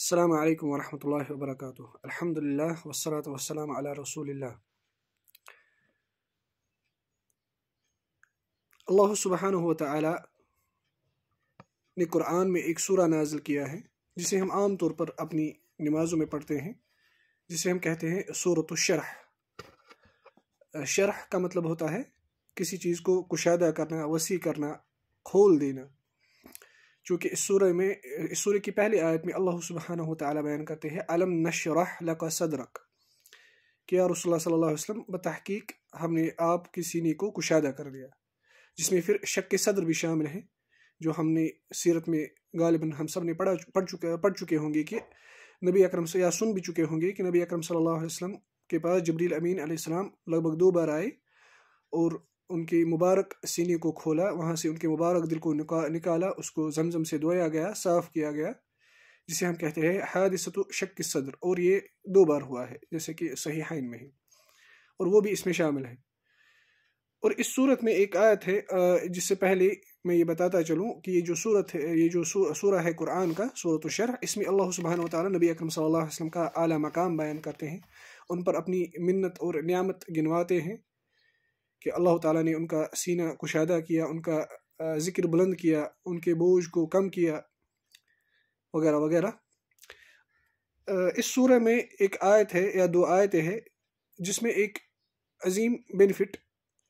السلام علیکم ورحمۃ اللہ وبرکاتہ الحمد للہ وسلاۃ وسلم علیہ رسول اللہ اللہ سبحان و تعالی نے قرآن میں ایک سورہ نازل کیا ہے جسے ہم عام طور پر اپنی نمازوں میں پڑھتے ہیں جسے ہم کہتے ہیں صورت الشرح شرح کا مطلب ہوتا ہے کسی چیز کو کشادہ کرنا وسیع کرنا کھول دینا چونکہ اس سورہ میں اس سورہ کی پہلی آیت میں اللہ سبحانہ تعالی بیان کرتے ہیں علم نشرح لقا صدرک کہ رسول اللہ صلی اللہ علیہ وسلم بتحقیق ہم نے آپ کے سینی کو کشادہ کر دیا جس میں پھر شک صدر بھی شامل ہیں جو ہم نے سیرت میں غالباً ہم سب نے پڑھا پڑھ چکے ہوں گے کہ نبی اکرم سے یا سن بھی چکے ہوں گے کہ نبی اکرم صلی اللہ علیہ وسلم کے پاس جبریل امین علیہ السلام لگ بھگ دو بار آئے اور ان کی مبارک سینی کو کھولا وہاں سے ان کے مبارک دل کو نکالا اس کو زمزم سے دویا گیا صاف کیا گیا جسے ہم کہتے ہیں حادثت شک صدر اور یہ دو بار ہوا ہے جیسے کہ صحیح میں ہے اور وہ بھی اس میں شامل ہے اور اس صورت میں ایک آیت ہے جس سے پہلے میں یہ بتاتا چلوں کہ یہ جو صورت ہے یہ جو سورہ ہے قرآن کا صورت و شرح اس میں اللہ سبحانہ و تعالیٰ نبی اکرم صلی اللہ علیہ وسلم کا اعلیٰ مقام بیان کرتے ہیں ان پر اپنی منت اور نعمت گنواتے ہیں کہ اللہ تعالیٰ نے ان کا سینہ کشادہ کیا ان کا ذکر بلند کیا ان کے بوجھ کو کم کیا وغیرہ وغیرہ اس سورہ میں ایک آیت ہے یا دو آیتیں ہیں جس میں ایک عظیم بینیفٹ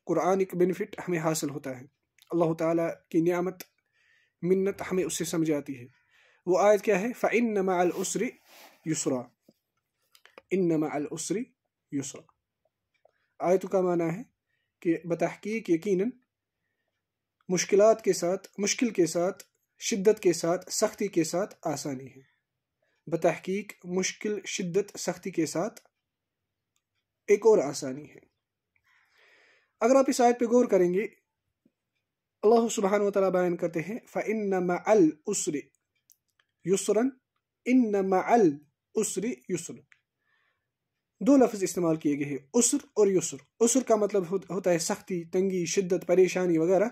قرآن ایک بینیفٹ ہمیں حاصل ہوتا ہے اللہ تعالیٰ کی نعمت منت ہمیں اس سمجھ سمجھاتی ہے وہ آیت کیا ہے فعن نما الوسری یسرا ان نما السری یسرا آیت کا معنی ہے کہ بتحقیق یقیناً مشکلات کے ساتھ مشکل کے ساتھ شدت کے ساتھ سختی کے ساتھ آسانی ہے بتحقیق مشکل شدت سختی کے ساتھ ایک اور آسانی ہے اگر آپ اس آیت پہ غور کریں گے اللہ سبحانہ و تعالیٰ بیان کرتے ہیں أُسْرِ يُسْرًا السری یسراً أُسْرِ يُسْرًا دو لفظ استعمال کیے گئے ہیں عسر اور یسر عسر کا مطلب ہوتا ہے سختی تنگی شدت پریشانی وغیرہ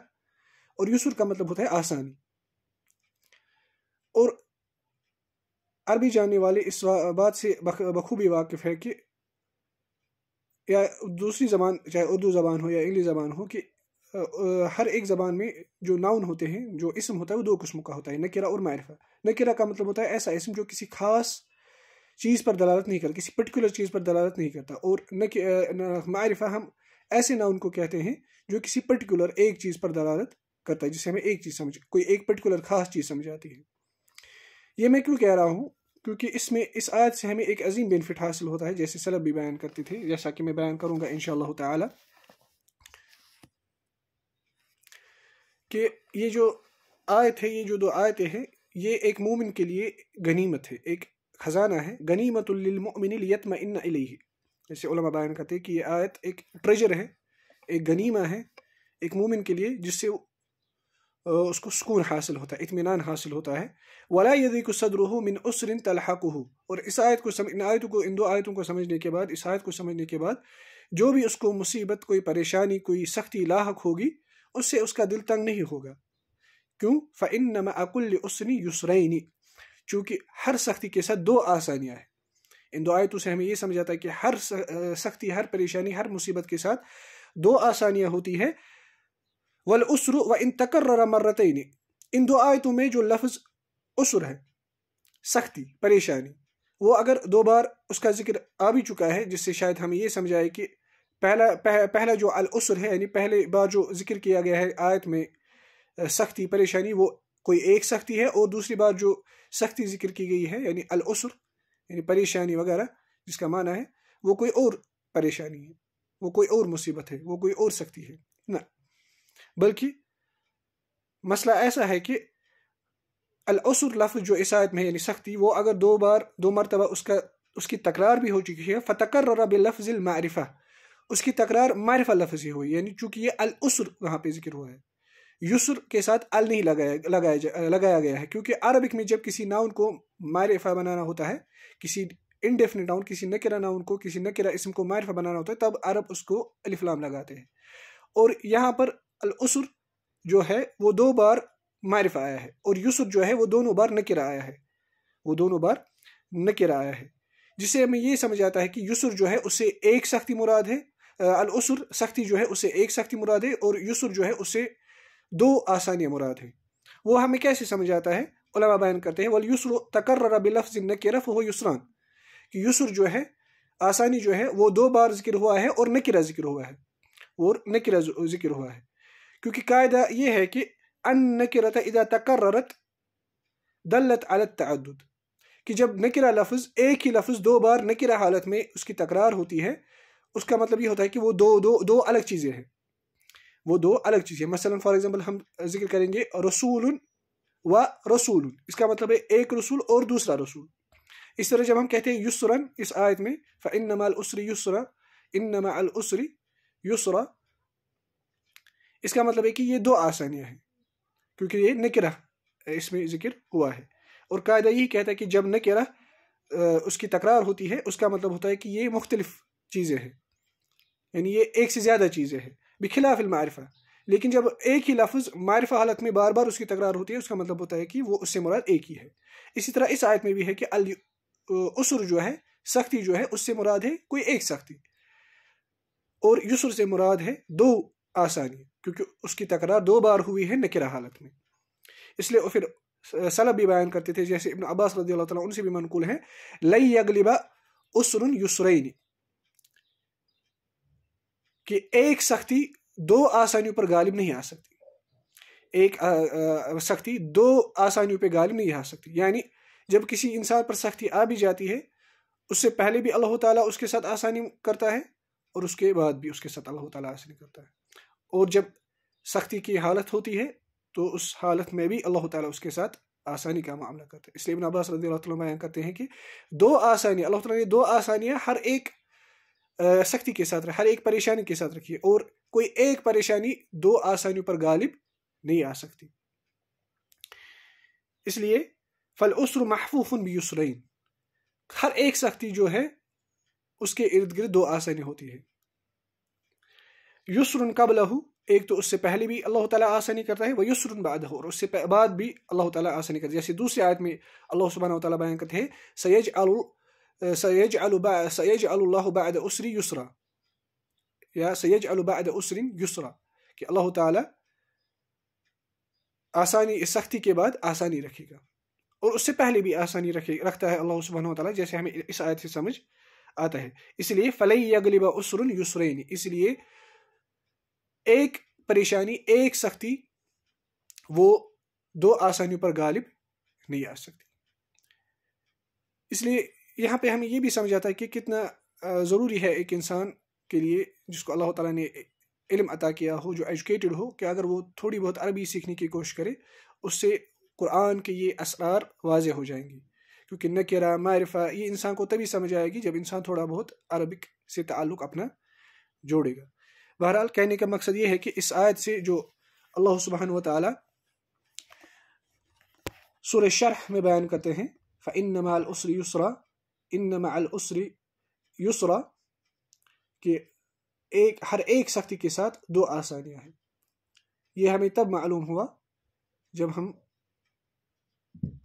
اور یسر کا مطلب ہوتا ہے آسانی اور عربی جاننے والے اس بات سے بخوبی واقف ہے کہ یا دوسری زبان چاہے اردو زبان ہو یا انگلش زبان ہو کہ ہر ایک زبان میں جو ناؤن ہوتے ہیں جو اسم ہوتا ہے وہ دو قسم کا ہوتا ہے نکرہ اور معرفہ نکرہ کا مطلب ہوتا ہے ایسا اسم جو کسی خاص چیز پر دلالت نہیں کرتا کسی پرٹیکولر چیز پر دلالت نہیں کرتا اور نہ کہ ہم ایسے نہ ان کو کہتے ہیں جو کسی پرٹیکولر ایک چیز پر دلالت کرتا ہے جسے ہمیں ایک چیز سمجھ کوئی ایک پرٹیکولر خاص چیز سمجھ آتی ہے یہ میں کیوں کہہ رہا ہوں کیونکہ اس میں اس آیت سے ہمیں ایک عظیم بینفٹ حاصل ہوتا ہے جیسے سلب بھی بیان کرتے تھے جیسا کہ میں بیان کروں گا ان شاء اللہ تعالی کہ یہ جو آیت ہے یہ جو دو آیتیں ہیں یہ ایک مومن کے لیے غنیمت ہے ایک خزانہ ہے غنیمت للمؤمن علیہ جیسے بیان کرتے کہتے کہ یہ آیت ایک ٹریجر ہے ایک غنیمہ ہے ایک مومن کے لیے جس سے اس کو سکون حاصل ہوتا ہے اطمینان حاصل ہوتا ہے ولا کو صدر ہو من عصر طلح ہو اور اس آیت کو آیت کو ان دو آیتوں کو سمجھنے کے بعد اس آیت کو سمجھنے کے بعد جو بھی اس کو مصیبت کوئی پریشانی کوئی سختی لاحق ہوگی اس سے اس کا دل تنگ نہیں ہوگا کیوں فن اکلسنی یُسرعینی چونکہ ہر سختی کے ساتھ دو آسانیاں ہیں ان دو آیتوں سے ہمیں یہ سمجھاتا ہے کہ ہر سختی ہر پریشانی ہر مصیبت کے ساتھ دو آسانیاں ہوتی ہیں وسر و ان تقررہ مرت ان دو آیتوں میں جو لفظ عسر ہے سختی پریشانی وہ اگر دو بار اس کا ذکر آ بھی چکا ہے جس سے شاید ہمیں یہ سمجھ آئے کہ پہلا پہلا جو العسر ہے یعنی پہلے بار جو ذکر کیا گیا ہے آیت میں سختی پریشانی وہ کوئی ایک سختی ہے اور دوسری بار جو سختی ذکر کی گئی ہے یعنی العسر یعنی پریشانی وغیرہ جس کا معنی ہے وہ کوئی اور پریشانی ہے وہ کوئی اور مصیبت ہے وہ کوئی اور سختی ہے نہ بلکہ مسئلہ ایسا ہے کہ العسر لفظ جو عیسائیت میں ہے یعنی سختی وہ اگر دو بار دو مرتبہ اس کا اس کی تکرار بھی ہو چکی ہے فتقر رب لفظ المعرفہ اس کی تکرار معرفہ لفظ ہی ہوئی یعنی چونکہ یہ العسر وہاں پہ ذکر ہوا ہے یسر کے ساتھ ال لگایا لگایا لگایا گیا ہے کیونکہ عربک میں جب کسی ناؤن کو معرفہ بنانا ہوتا ہے کسی انڈیفینٹ ناؤن کسی نکرہ ناؤن کو کسی نکرہ اسم کو معرفہ بنانا ہوتا ہے تب عرب اس کو الفلام لگاتے ہیں اور یہاں پر الاسر جو ہے وہ دو بار معرفہ آیا ہے اور یسر جو ہے وہ دونوں بار آیا ہے وہ دونوں بار نکرہ آیا ہے جسے ہمیں یہ سمجھ آتا ہے کہ یسر جو ہے اسے ایک سختی مراد ہے الاسر سختی جو ہے اسے ایک سختی مراد ہے اور یسر جو ہے اسے دو آسانی مراد ہیں وہ ہمیں کیسے سمجھ آتا ہے علماء بیان کرتے ہیں یسر و بلفظ بالفظ نقیر ہو یسران کہ یسر جو ہے آسانی جو ہے وہ دو بار ذکر ہوا ہے اور نکرہ ذکر ہوا ہے اور نکرہ ذکر ہوا ہے کیونکہ قاعدہ یہ ہے کہ ان نکرت اذا تقررت دلت علط التعدد کہ جب نکرہ لفظ ایک ہی لفظ دو بار نکرہ حالت میں اس کی تکرار ہوتی ہے اس کا مطلب یہ ہوتا ہے کہ وہ دو دو دو الگ چیزیں ہیں وہ دو الگ چیزیں مثلا فار ایگزامپل ہم ذکر کریں گے رسول و رسول اس کا مطلب ہے ایک رسول اور دوسرا رسول اس طرح جب ہم کہتے ہیں یسرن اس آیت میں فَإِنَّمَا الْأُسْرِ يُسْرَ اِنَّمَا الْأُسْرِ يُسْرَ اس کا مطلب ہے کہ یہ دو آسانیاں ہیں کیونکہ یہ نکرہ اس میں ذکر ہوا ہے اور قاعدہ یہی کہتا ہے کہ جب نکرہ اس کی تکرار ہوتی ہے اس کا مطلب ہوتا ہے کہ یہ مختلف چیزیں ہیں یعنی یہ ایک سے زیادہ چیزیں ہیں بخلاف المعرفہ لیکن جب ایک ہی لفظ معرفہ حالت میں بار بار اس کی تکرار ہوتی ہے اس کا مطلب ہوتا ہے کہ وہ اس سے مراد ایک ہی ہے اسی طرح اس آیت میں بھی ہے کہ السر جو ہے سختی جو ہے اس سے مراد ہے کوئی ایک سختی اور یسر سے مراد ہے دو آسانی کیونکہ اس کی تکرار دو بار ہوئی ہے نکرہ حالت میں اس لیے پھر سلب بھی بیان کرتے تھے جیسے ابن عباس رضی اللہ تعالیٰ ان سے بھی منقول ہیں لئی اغلبا عسر یسرین کہ ایک سختی دو آسانیوں پر غالب نہیں آ سکتی ایک سختی دو آسانیوں پہ غالب نہیں آ سکتی یعنی جب کسی انسان پر سختی آ بھی جاتی ہے اس سے پہلے بھی اللہ تعالیٰ اس کے ساتھ آسانی کرتا ہے اور اس کے بعد بھی اس کے ساتھ اللہ تعالیٰ آسانی کرتا ہے اور جب سختی کی حالت ہوتی ہے تو اس حالت میں بھی اللہ تعالیٰ اس کے ساتھ آسانی کا معاملہ کرتا ہے اس لیے عباس رضی اللہ تعالیٰ کرتے ہیں کہ دو آسانیاں اللہ تعالیٰ نے دو آسانیاں ہر ایک سختی کے ساتھ ہر ایک پریشانی کے ساتھ رکھیے اور کوئی ایک پریشانی دو آسانیوں پر غالب نہیں آ سکتی اس لیے فل عسر بیسرین ہر ایک سختی جو ہے اس کے ارد گرد دو آسانی ہوتی ہے یسر قبل ایک تو اس سے پہلے بھی اللہ تعالیٰ آسانی کرتا ہے وہ بعد ہو اور اس سے بعد بھی اللہ تعالیٰ آسانی کرتا ہے جیسے دوسری آیت میں اللہ سبحانہ و تعالیٰ کرتے ہے سید سیجعل سیجعل الله بعد اللہ يسرا یا یا بعد اسر يسرا کہ اللہ تعالی آسانی سختی کے بعد آسانی رکھے گا اور اس سے پہلے بھی آسانی رکھتا ہے اللہ سبحانہ وتعالی جیسے ہمیں اس آیت سے سمجھ آتا ہے اس لیے فلئی یغلب اسر یسرین اس لیے ایک پریشانی ایک سختی وہ دو آسانیوں پر غالب نہیں آ سکتی اس لیے یہاں پہ ہمیں یہ بھی سمجھ آتا ہے کہ کتنا ضروری ہے ایک انسان کے لیے جس کو اللہ تعالیٰ نے علم عطا کیا ہو جو ایجوکیٹڈ ہو کہ اگر وہ تھوڑی بہت عربی سیکھنے کی کوشش کرے اس سے قرآن کے یہ اسرار واضح ہو جائیں گی کیونکہ نکرہ معرفہ یہ انسان کو تبھی سمجھ آئے گی جب انسان تھوڑا بہت عربک سے تعلق اپنا جوڑے گا بہرحال کہنے کا مقصد یہ ہے کہ اس آیت سے جو اللہ سبحان و تعالیٰ سر شرح میں بیان کرتے ہیں فَإِنَّمَا نمال يُسْرًا ان مع الاسر یسرا کہ ایک ہر ایک سختی کے ساتھ دو آسانیاں ہیں یہ ہمیں تب معلوم ہوا جب ہم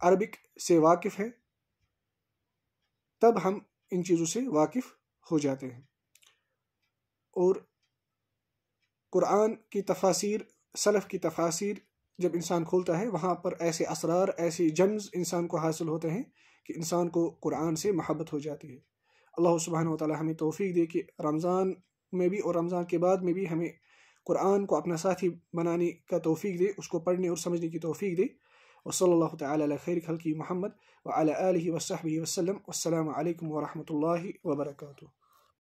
عربک سے واقف ہیں تب ہم ان چیزوں سے واقف ہو جاتے ہیں اور قرآن کی تفاصیر صلف کی تفاصیر جب انسان کھولتا ہے وہاں پر ایسے اسرار ایسے جمز انسان کو حاصل ہوتے ہیں کہ انسان کو قرآن سے محبت ہو جاتی ہے اللہ سبحانہ و تعالی ہمیں توفیق دے کہ رمضان میں بھی اور رمضان کے بعد میں بھی ہمیں قرآن کو اپنا ساتھی بنانے کا توفیق دے اس کو پڑھنے اور سمجھنے کی توفیق دے وصلی اللہ تعالی علی خیر خلقی محمد وعلی آلہ وصحبہ وسلم والسلام علیکم ورحمۃ اللہ وبرکاتہ